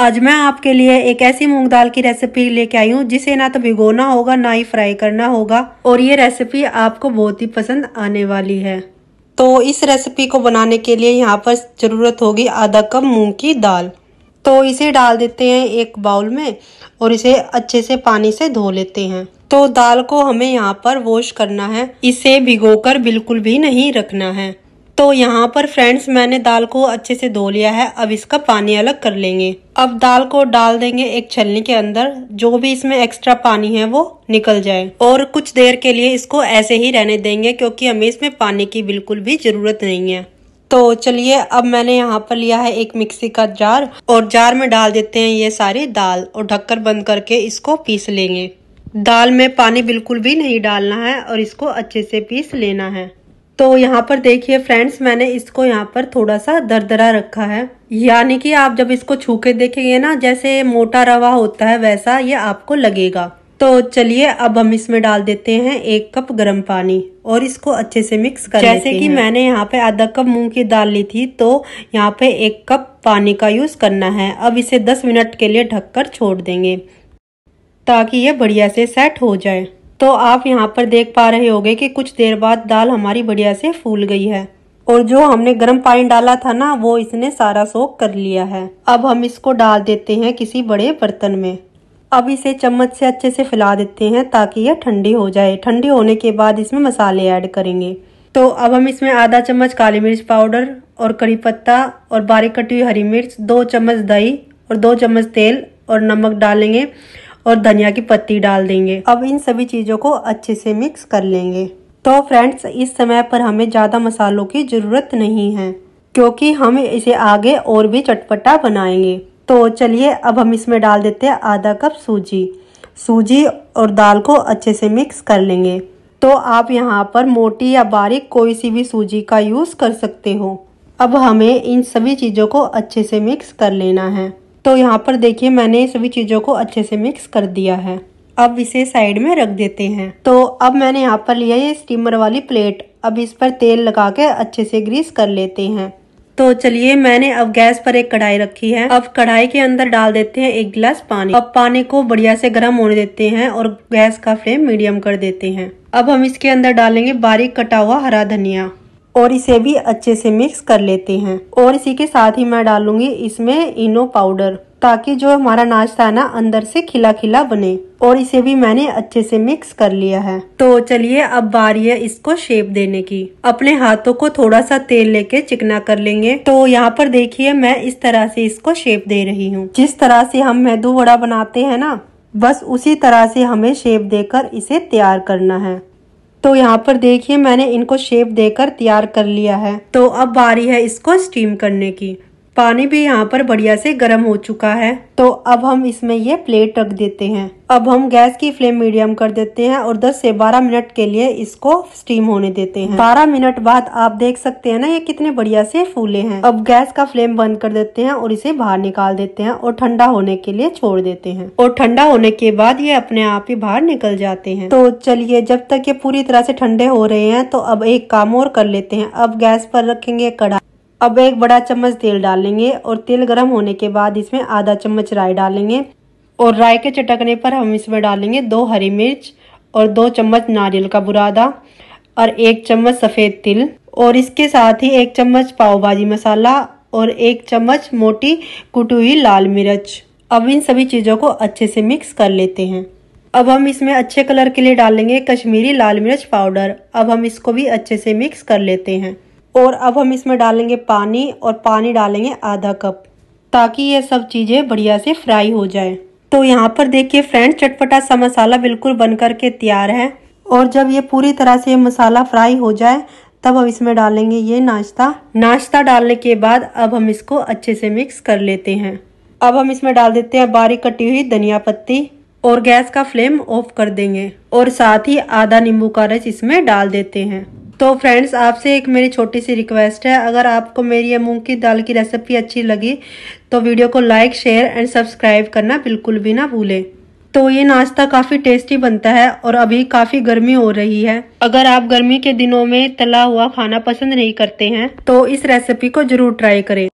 आज मैं आपके लिए एक ऐसी मूंग दाल की रेसिपी लेके आई हूँ जिसे ना तो भिगोना होगा ना ही फ्राई करना होगा और ये रेसिपी आपको बहुत ही पसंद आने वाली है तो इस रेसिपी को बनाने के लिए यहाँ पर ज़रूरत होगी आधा कप मूंग की दाल तो इसे डाल देते हैं एक बाउल में और इसे अच्छे से पानी से धो लेते हैं तो दाल को हमें यहाँ पर वॉश करना है इसे भिगोकर बिल्कुल भी नहीं रखना है तो यहाँ पर फ्रेंड्स मैंने दाल को अच्छे से धो लिया है अब इसका पानी अलग कर लेंगे अब दाल को डाल देंगे एक छलनी के अंदर जो भी इसमें एक्स्ट्रा पानी है वो निकल जाए और कुछ देर के लिए इसको ऐसे ही रहने देंगे क्योंकि हमें इसमें पानी की बिल्कुल भी जरूरत नहीं है तो चलिए अब मैंने यहाँ पर लिया है एक मिक्सी का जार और जार में डाल देते हैं ये सारी दाल और ढक्कर बंद करके इसको पीस लेंगे दाल में पानी बिल्कुल भी नहीं डालना है और इसको अच्छे से पीस लेना है तो यहाँ पर देखिए फ्रेंड्स मैंने इसको यहाँ पर थोड़ा सा दरदरा रखा है यानी कि आप जब इसको छू के देखेंगे ना जैसे मोटा रवा होता है वैसा ये आपको लगेगा तो चलिए अब हम इसमें डाल देते हैं एक कप गर्म पानी और इसको अच्छे से मिक्स कर जैसे कि मैंने यहाँ पे आधा कप मूंग की दाल ली थी तो यहाँ पे एक कप पानी का यूज करना है अब इसे 10 मिनट के लिए ढककर छोड़ देंगे ताकि ये बढ़िया से सेट हो जाए तो आप यहाँ पर देख पा रहे होंगे कि कुछ देर बाद दाल हमारी बढ़िया से फूल गई है और जो हमने गर्म पानी डाला था ना वो इसने सारा सोख कर लिया है अब हम इसको डाल देते हैं किसी बड़े बर्तन में अब इसे चम्मच से अच्छे से फैला देते हैं ताकि यह ठंडी हो जाए ठंडी होने के बाद इसमें मसाले ऐड करेंगे तो अब हम इसमें आधा चम्मच काली मिर्च पाउडर और कड़ी पत्ता और बारीक कटी हुई हरी मिर्च दो चम्मच दही और दो चम्मच तेल और नमक डालेंगे और धनिया की पत्ती डाल देंगे अब इन सभी चीज़ों को अच्छे से मिक्स कर लेंगे तो फ्रेंड्स इस समय पर हमें ज़्यादा मसालों की ज़रूरत नहीं है क्योंकि हम इसे आगे और भी चटपटा बनाएंगे तो चलिए अब हम इसमें डाल देते हैं आधा कप सूजी सूजी और दाल को अच्छे से मिक्स कर लेंगे तो आप यहाँ पर मोटी या बारीक कोई सी भी सूजी का यूज़ कर सकते हो अब हमें इन सभी चीज़ों को अच्छे से मिक्स कर लेना है तो यहाँ पर देखिए मैंने सभी चीज़ों को अच्छे से मिक्स कर दिया है अब इसे साइड में रख देते हैं तो अब मैंने यहाँ पर लिया ये स्टीमर वाली प्लेट अब इस पर तेल लगा के अच्छे से ग्रीस कर लेते हैं तो चलिए मैंने अब गैस पर एक कढ़ाई रखी है अब कढ़ाई के अंदर डाल देते हैं एक गिलास पानी अब पानी को बढ़िया से गर्म होने देते हैं और गैस का फ्लेम मीडियम कर देते हैं अब हम इसके अंदर डालेंगे बारीक कटा हुआ हरा धनिया और इसे भी अच्छे से मिक्स कर लेते हैं और इसी के साथ ही मैं डालूंगी इसमें इनो पाउडर ताकि जो हमारा नाश्ता है ना अंदर से खिला खिला बने और इसे भी मैंने अच्छे से मिक्स कर लिया है तो चलिए अब बारी है इसको शेप देने की अपने हाथों को थोड़ा सा तेल लेके चिकना कर लेंगे तो यहाँ पर देखिए मैं इस तरह से इसको शेप दे रही हूँ जिस तरह से हम मैदू वड़ा बनाते है ना बस उसी तरह से हमें शेप देकर इसे तैयार करना है तो यहाँ पर देखिए मैंने इनको शेप देकर तैयार कर लिया है तो अब बारी है इसको स्टीम करने की पानी भी यहाँ पर बढ़िया से गर्म हो चुका है तो अब हम इसमें ये प्लेट रख देते हैं अब हम गैस की फ्लेम मीडियम कर देते हैं और 10 से 12 मिनट के लिए इसको स्टीम होने देते हैं 12 मिनट बाद आप देख सकते हैं ना ये कितने बढ़िया से फूले हैं अब गैस का फ्लेम बंद कर देते हैं और इसे बाहर निकाल देते हैं और ठंडा होने के लिए छोड़ देते हैं और ठंडा होने के बाद ये अपने आप ही बाहर निकल जाते हैं तो चलिए जब तक ये पूरी तरह से ठंडे हो रहे हैं तो अब एक काम और कर लेते हैं अब गैस पर रखेंगे कड़ा अब एक बड़ा चम्मच तेल डालेंगे और तेल गर्म होने के बाद इसमें आधा चम्मच राय डालेंगे और राय के चटकने पर हम इसमें डालेंगे दो हरी मिर्च और दो चम्मच नारियल का बुरादा और एक चम्मच सफ़ेद तिल और इसके साथ ही एक चम्मच पाव भाजी मसाला और एक चम्मच मोटी कुटी हुई लाल मिर्च अब इन सभी चीज़ों को अच्छे से मिक्स कर लेते हैं अब हम इसमें अच्छे कलर के लिए डालेंगे कश्मीरी लाल मिर्च पाउडर अब हम इसको भी अच्छे से मिक्स कर लेते हैं और अब हम इसमें डालेंगे पानी और पानी डालेंगे आधा कप ताकि ये सब चीज़ें बढ़िया से फ्राई हो जाए तो यहाँ पर देखिए फ्रेंड्स चटपटा सा मसाला बिल्कुल बन करके तैयार है और जब ये पूरी तरह से मसाला फ्राई हो जाए तब हम इसमें डालेंगे ये नाश्ता नाश्ता डालने के बाद अब हम इसको अच्छे से मिक्स कर लेते हैं अब हम इसमें डाल देते हैं बारीक कटी हुई धनिया पत्ती और गैस का फ्लेम ऑफ कर देंगे और साथ ही आधा नींबू का रस इसमें डाल देते हैं तो फ्रेंड्स आपसे एक मेरी छोटी सी रिक्वेस्ट है अगर आपको मेरी ये मूंग की दाल की रेसिपी अच्छी लगी तो वीडियो को लाइक शेयर एंड सब्सक्राइब करना बिल्कुल भी ना भूलें तो ये नाश्ता काफ़ी टेस्टी बनता है और अभी काफ़ी गर्मी हो रही है अगर आप गर्मी के दिनों में तला हुआ खाना पसंद नहीं करते हैं तो इस रेसिपी को ज़रूर ट्राई करें